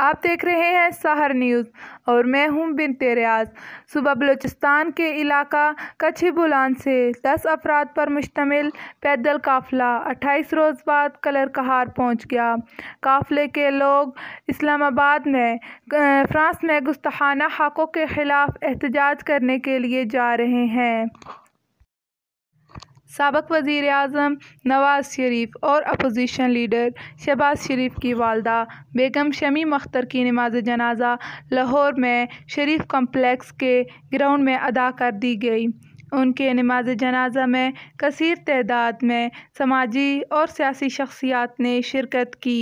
आप देख रहे हैं सहर न्यूज़ और मैं हूं बिनते रियाज सुबह बलूचिस्तान के इलाका कच्छी बुलान से दस अफराद पर मुश्तमिल पैदल काफिला अट्ठाईस रोज़ बाद कलर कहार पहुंच गया काफिले के लोग इस्लामाबाद में फ्रांस में गुस्ताना हक़ों के ख़िलाफ़ एहतजाज करने के लिए जा रहे हैं सबक वज़ी अजम नवाज़ शरीफ और अपोजिशन लीडर शहबाज शरीफ की वालदा बेगम शमी अख्तर की नमाज जनाजा लाहौर में शरीफ कम्प्लेक्स के ग्राउंड में अदा कर दी गई उनके नमाज जनाजा में कसर तदाद में समाजी और सियासी शख्सियात ने शिरकत की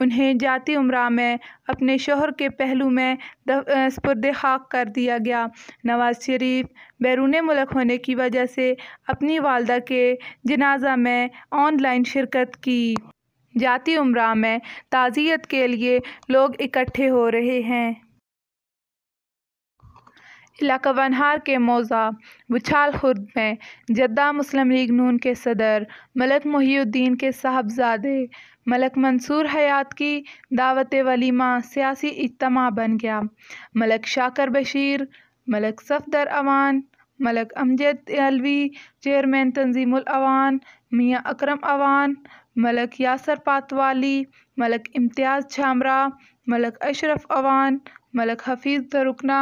उन्हें जाति उम्र में अपने शोहर के पहलू में स्पुरद खाक कर दिया गया नवाज़ शरीफ बैरून मुल्क होने की वजह से अपनी वालदा के जनाजा में ऑनलाइन शिरकत की जाति उम्र में ताज़ियत के लिए लोग इकट्ठे हो रहे हैं इलाका वनहार के मौज़ा बुछाल खुर्द में जद्दा मुस्लिम लीग नून के सदर मलक मुहीद्दीन के साहबजादे मलक मंसूर हयात की दावत वलीमा सियासी इज्तम बन गया Malak Shakar Bashir Malak Safdar Awan Malak Amjad Alvi chairman Tanzeemul Awan Mian Akram Awan Malak Yasir Patwali Malak Imtiaz Chhamra Malak Ashraf Awan Malak Hafeez Tarukna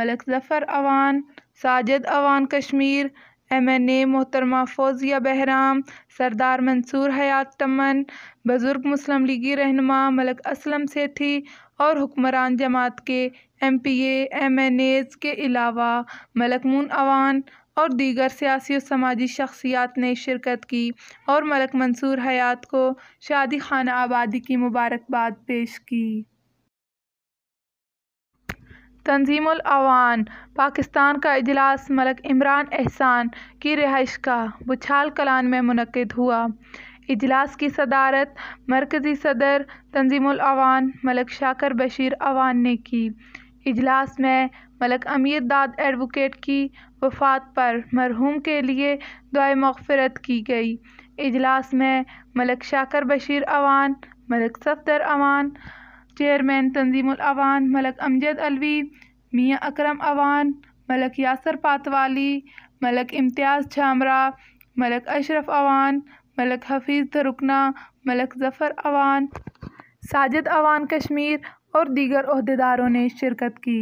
Malak Zafar Awan Sajid Awan Kashmir M N A मोहतरमा फ़ौजिया बहराम सरदार मंसूर हयात टमन बुज़ुर्ग मुस्लिम लीगी रहनमा मलक असलम सेठी और हुक्मरान जमात के M P M N As के अलावा मलकमून अवान और दीगर सियासी और समाजी शख्सियात ने शिरकत की और मलक मंसूर हयात को शादी खाना आबादी की मुबारकबाद पेश की अवान पाकिस्तान का इजलास मलक इमरान एहसान की रिहाइश का बुछाल कलान में मनद हुआ इजलास की सदारत मरकज़ी सदर अवान मलक शाकर बशीर अवान ने की इजलास में मलक अमीर दाद एडवोकेट की वफात पर मरहूम के लिए दुआ मगफरत की गई इजलास में मलक शाकर बशीर अवान मलक सफदर अवान चेयरमैन तंजीमुल अवान मलक अमजद अलवी मियाँ अकरम अवान मलक यासर पातवाली मलक इम्तियाज़ छामरा मलक अशरफ अवान मलक हफीज़ धरुकना मलक ज़फ़र अवान साजिद अवान कश्मीर और दीगर अहदेदारों ने शिरकत की